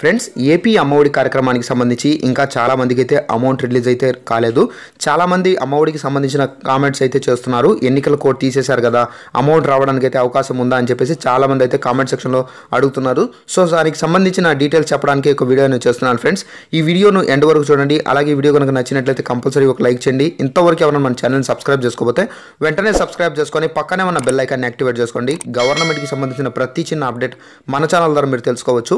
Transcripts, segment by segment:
friends AP Amma Vodi కార్యక్రమానికి సంబంధించి ఇంకా చాలామందికి అయితే అమౌంట్ రిలీజ్ అయితే కాలేదు చాలా అమ్మ అమ్మఒడికి సంబంధించిన కామెంట్స్ అయితే చేస్తున్నారు ఎన్నికల కోడ్ తీసేశారు కదా అమౌంట్ రావడానికి అయితే అవకాశం ఉందా అని చెప్పేసి చాలామంది అయితే కామెంట్ సెక్షన్లో అడుగుతున్నారు సో దానికి సంబంధించిన డీటెయిల్స్ చెప్పడానికి ఒక వీడియో నేను చేస్తున్నాను ఫ్రెండ్స్ ఈ వీడియోను ఎండ్ వరకు చూడండి అలాగే వీడియో కనుక నచ్చినట్లయితే కంపల్సరీ ఒక లైక్ చేయండి ఇంతవరకు ఎవరైనా మన ఛానల్ని సబ్స్క్రైబ్ చేసుకోకపోతే వెంటనే సబ్స్క్రైబ్ చేసుకొని పక్కనే ఉన్న బెల్ ఐకాన్ని యాక్టివేట్ చేసుకోండి గవర్నమెంట్కి సంబంధించిన ప్రతి చిన్న అప్డేట్ మన ఛానల్ ద్వారా మీరు తెలుసుకోవచ్చు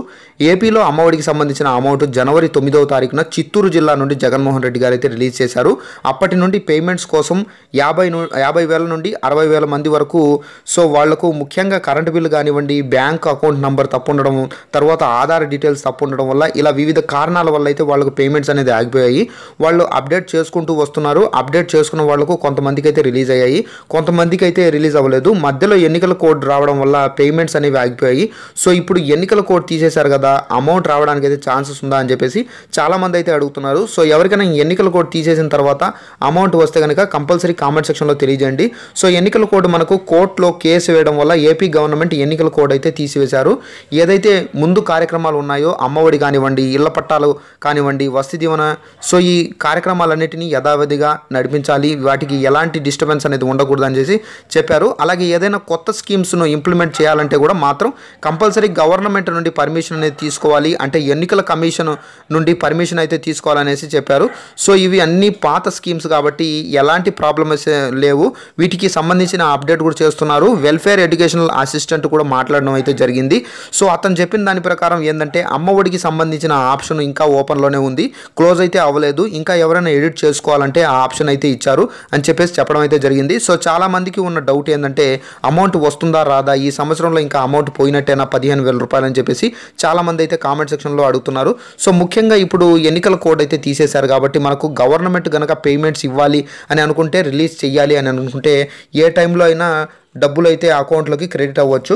ఏపీలో అమ్మఒడికి సంబంధించిన అమౌంట్ జనవరి తొమ్మిదవ తారీఖున చిత్తూరు జిల్లా నుండి జగన్మోహన్ రెడ్డి గారు అయితే రిలీజ్ చేశారు అప్పటి నుండి పేమెంట్స్ కోసం యాభై యాభై వేల నుండి అరవై వేల మంది వరకు సో వాళ్లకు ముఖ్యంగా కరెంటు బిల్లు కానివ్వండి బ్యాంక్ అకౌంట్ నెంబర్ తప్పు ఉండడం తర్వాత ఆధార్ డీటెయిల్స్ తప్పు ఉండడం వల్ల ఇలా వివిధ కారణాల వల్ల అయితే వాళ్ళకు పేమెంట్స్ అనేది ఆగిపోయాయి వాళ్ళు అప్డేట్ చేసుకుంటూ వస్తున్నారు అప్డేట్ చేసుకున్న వాళ్ళకు కొంతమందికి అయితే రిలీజ్ అయ్యాయి కొంతమందికి అయితే రిలీజ్ అవ్వలేదు మధ్యలో ఎన్నికల కోడ్ రావడం వల్ల పేమెంట్స్ అనేవి ఆగిపోయాయి సో ఇప్పుడు ఎన్నికల కోడ్ తీసేశారు కదా అమౌంట్ అమౌంట్ రావడానికి అయితే ఛాన్సెస్ ఉందా అని చెప్పేసి చాలామంది అయితే అడుగుతున్నారు సో ఎవరికైనా ఎన్నికల కోడ్ తీసేసిన తర్వాత అమౌంట్ వస్తే కనుక కంపల్సరీ కామెంట్ సెక్షన్లో తెలియజేయండి సో ఎన్నికల కోడ్ మనకు కోర్టులో కేసు వేయడం వల్ల ఏపీ గవర్నమెంట్ ఎన్నికల కోడ్ అయితే తీసివేశారు ఏదైతే ముందు కార్యక్రమాలు ఉన్నాయో అమ్మఒడి కానివ్వండి ఇళ్ల పట్టాలు కానివ్వండి వసతి దీవన సో ఈ కార్యక్రమాలన్నింటినీ యథావిధిగా నడిపించాలి వాటికి ఎలాంటి డిస్టర్బెన్స్ అనేది ఉండకూడదని చెప్పి చెప్పారు అలాగే ఏదైనా కొత్త స్కీమ్స్ను ఇంప్లిమెంట్ చేయాలంటే కూడా మాత్రం కంపల్సరీ గవర్నమెంట్ నుండి పర్మిషన్ అనేది తీసుకోవాలి తీసుకోవాలి అంటే ఎన్నికల కమిషన్ నుండి పర్మిషన్ అయితే తీసుకోవాలనేసి చెప్పారు సో ఇవి అన్ని పాత స్కీమ్స్ కాబట్టి ఎలాంటి ప్రాబ్లమ్స్ లేవు వీటికి సంబంధించిన అప్డేట్ కూడా చేస్తున్నారు వెల్ఫేర్ ఎడ్యుకేషనల్ అసిస్టెంట్ కూడా మాట్లాడడం అయితే జరిగింది సో అతను చెప్పిన దాని ప్రకారం ఏంటంటే అమ్మఒడికి సంబంధించిన ఆప్షన్ ఇంకా ఓపెన్లోనే ఉంది క్లోజ్ అయితే అవ్వలేదు ఇంకా ఎవరైనా ఎడిట్ చేసుకోవాలంటే ఆ ఆప్షన్ అయితే ఇచ్చారు అని చెప్పేసి చెప్పడం అయితే జరిగింది సో చాలామందికి ఉన్న డౌట్ ఏంటంటే అమౌంట్ వస్తుందా రాదా ఈ సంవత్సరంలో ఇంకా అమౌంట్ పోయినట్టేనా పదిహేను వేల రూపాయలు అని చెప్పేసి చాలామంది అయితే కామెంట్ కామెంట్ సెక్షన్లో అడుగుతున్నారు సో ముఖ్యంగా ఇప్పుడు ఎన్నికల కోడ్ అయితే తీసేశారు కాబట్టి మనకు గవర్నమెంట్ కనుక పేమెంట్స్ ఇవ్వాలి అని అనుకుంటే రిలీజ్ చేయాలి అని అనుకుంటే ఏ టైంలో అయినా డబ్బులు అయితే అకౌంట్లోకి క్రెడిట్ అవ్వచ్చు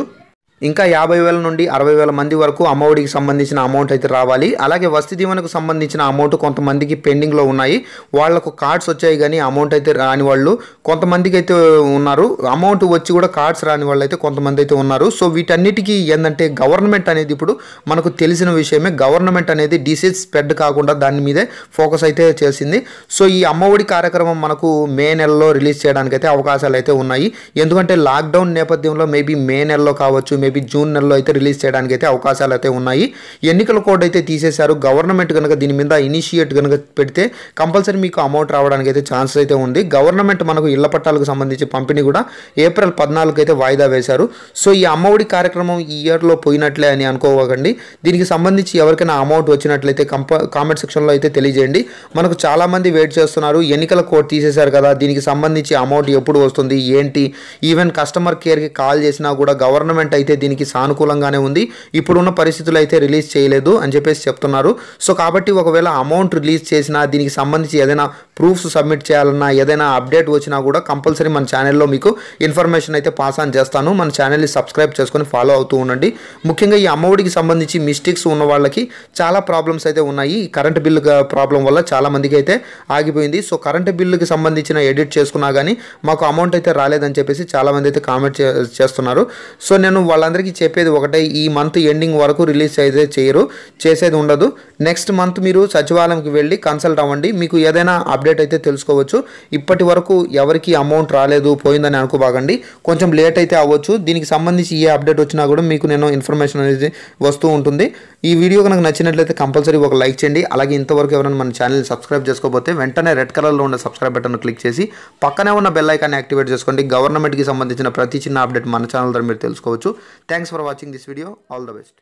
ఇంకా యాభై వేల నుండి అరవై వేల మంది వరకు అమ్మఒడికి సంబంధించిన అమౌంట్ అయితే రావాలి అలాగే వస్తు దీవెనకు సంబంధించిన అమౌంట్ కొంతమందికి పెండింగ్లో ఉన్నాయి వాళ్లకు కార్డ్స్ వచ్చాయి కానీ అమౌంట్ అయితే రాని వాళ్ళు కొంతమందికి అయితే ఉన్నారు అమౌంట్ వచ్చి కూడా కార్డ్స్ రాని వాళ్ళు అయితే కొంతమంది అయితే ఉన్నారు సో వీటన్నిటికీ ఏంటంటే గవర్నమెంట్ అనేది ఇప్పుడు మనకు తెలిసిన విషయమే గవర్నమెంట్ అనేది డిసీజ్ స్ప్రెడ్ కాకుండా దాని మీదే ఫోకస్ అయితే చేసింది సో ఈ అమ్మఒడి కార్యక్రమం మనకు మే నెలలో రిలీజ్ చేయడానికి అయితే అవకాశాలు అయితే ఉన్నాయి ఎందుకంటే లాక్డౌన్ నేపథ్యంలో మేబీ మే నెలలో కావచ్చు మేబీ మేబీ జూన్ నెలలో అయితే రిలీజ్ చేయడానికి అయితే అవకాశాలు అయితే ఉన్నాయి ఎన్నికల కోడ్ అయితే తీసేశారు గవర్నమెంట్ కనుక దీని మీద ఇనిషియేట్ కనుక పెడితే కంపల్సరీ మీకు అమౌంట్ రావడానికి అయితే ఛాన్సెస్ అయితే ఉంది గవర్నమెంట్ మనకు ఇళ్ల పట్టాలకు సంబంధించి పంపిణీ కూడా ఏప్రిల్ పద్నాలుగు అయితే వాయిదా వేశారు సో ఈ అమ్మఒడి కార్యక్రమం ఈ ఇయర్లో పోయినట్లే అని అనుకోవకండి దీనికి సంబంధించి ఎవరికైనా అమౌంట్ వచ్చినట్లయితే కంప కామెంట్ సెక్షన్లో అయితే తెలియజేయండి మనకు చాలామంది వెయిట్ చేస్తున్నారు ఎన్నికల కోడ్ తీసేశారు కదా దీనికి సంబంధించి అమౌంట్ ఎప్పుడు వస్తుంది ఏంటి ఈవెన్ కస్టమర్ కేర్కి కాల్ చేసినా కూడా గవర్నమెంట్ అయితే దీనికి సానుకూలంగానే ఉంది ఇప్పుడున్న పరిస్థితులు అయితే రిలీజ్ చేయలేదు అని చెప్పేసి చెప్తున్నారు సో కాబట్టి ఒకవేళ అమౌంట్ రిలీజ్ చేసినా దీనికి సంబంధించి ఏదైనా ప్రూఫ్స్ సబ్మిట్ చేయాలన్నా ఏదైనా అప్డేట్ వచ్చినా కూడా కంపల్సరీ మన ఛానల్లో మీకు ఇన్ఫర్మేషన్ అయితే పాస్ ఆన్ చేస్తాను మన ఛానల్ని సబ్స్క్రైబ్ చేసుకొని ఫాలో అవుతూ ఉండండి ముఖ్యంగా ఈ అమ్మఒడికి సంబంధించి మిస్టేక్స్ ఉన్న వాళ్ళకి చాలా ప్రాబ్లమ్స్ అయితే ఉన్నాయి ఈ కరెంట్ బిల్లు ప్రాబ్లం వల్ల చాలా మందికి అయితే ఆగిపోయింది సో కరెంట్ బిల్లుకి సంబంధించిన ఎడిట్ చేసుకున్నా కానీ మాకు అమౌంట్ అయితే రాలేదని చెప్పేసి చాలామంది అయితే కామెంట్ చేస్తున్నారు సో నేను వాళ్ళందరికీ చెప్పేది ఒకటే ఈ మంత్ ఎండింగ్ వరకు రిలీజ్ అయితే చేయరు చేసేది ఉండదు నెక్స్ట్ మంత్ మీరు సచివాలయంకి వెళ్ళి కన్సల్ట్ అవ్వండి మీకు ఏదైనా అప్డేట్ రేట్ అయితే తెలుసుకోవచ్చు ఇప్పటి వరకు ఎవరికి అమౌంట్ రాలేదు పోయిందని అనుకోబాగండి కొంచెం లేట్ అయితే అవ్వచ్చు దీనికి సంబంధించి ఏ అప్డేట్ వచ్చినా కూడా మీకు నేను ఇన్ఫర్మేషన్ అనేది వస్తూ ఉంటుంది ఈ వీడియో కనుక నచ్చినట్లయితే కంపల్సరీ ఒక లైక్ చేయండి అలాగే ఇంతవరకు ఎవరైనా మన ఛానల్ సబ్స్క్రైబ్ చేసుకోకపోతే వెంటనే రెడ్ కలర్లో ఉన్న సబ్స్క్రైబ్ బటన్ క్లిక్ చేసి పక్కనే ఉన్న బెల్ ఐకాన్ని యాక్టివేట్ చేసుకోండి గవర్నమెంట్కి సంబంధించిన ప్రతి చిన్న అప్డేట్ మన ఛానల్ ద్వారా మీరు తెలుసుకోవచ్చు thanks for watching this video all the best